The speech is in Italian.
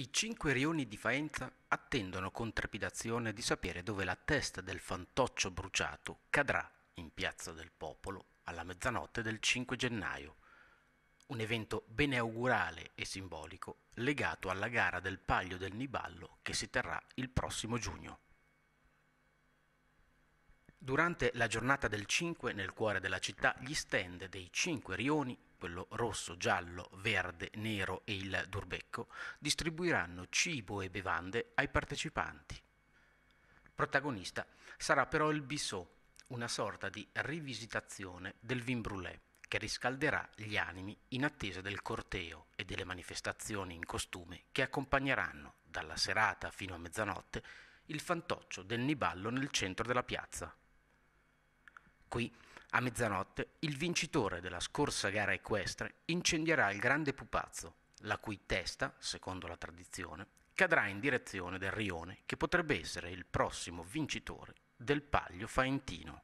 I cinque rioni di Faenza attendono con trepidazione di sapere dove la testa del fantoccio bruciato cadrà in Piazza del Popolo alla mezzanotte del 5 gennaio. Un evento beneaugurale e simbolico legato alla gara del Paglio del Niballo che si terrà il prossimo giugno. Durante la giornata del 5 nel cuore della città gli stand dei cinque rioni quello rosso, giallo, verde, nero e il durbecco, distribuiranno cibo e bevande ai partecipanti. Protagonista sarà però il Bissot, una sorta di rivisitazione del vin brûlé che riscalderà gli animi in attesa del corteo e delle manifestazioni in costume che accompagneranno, dalla serata fino a mezzanotte, il fantoccio del Niballo nel centro della piazza. Qui, a mezzanotte, il vincitore della scorsa gara equestre incendierà il grande pupazzo, la cui testa, secondo la tradizione, cadrà in direzione del rione che potrebbe essere il prossimo vincitore del Paglio Faentino.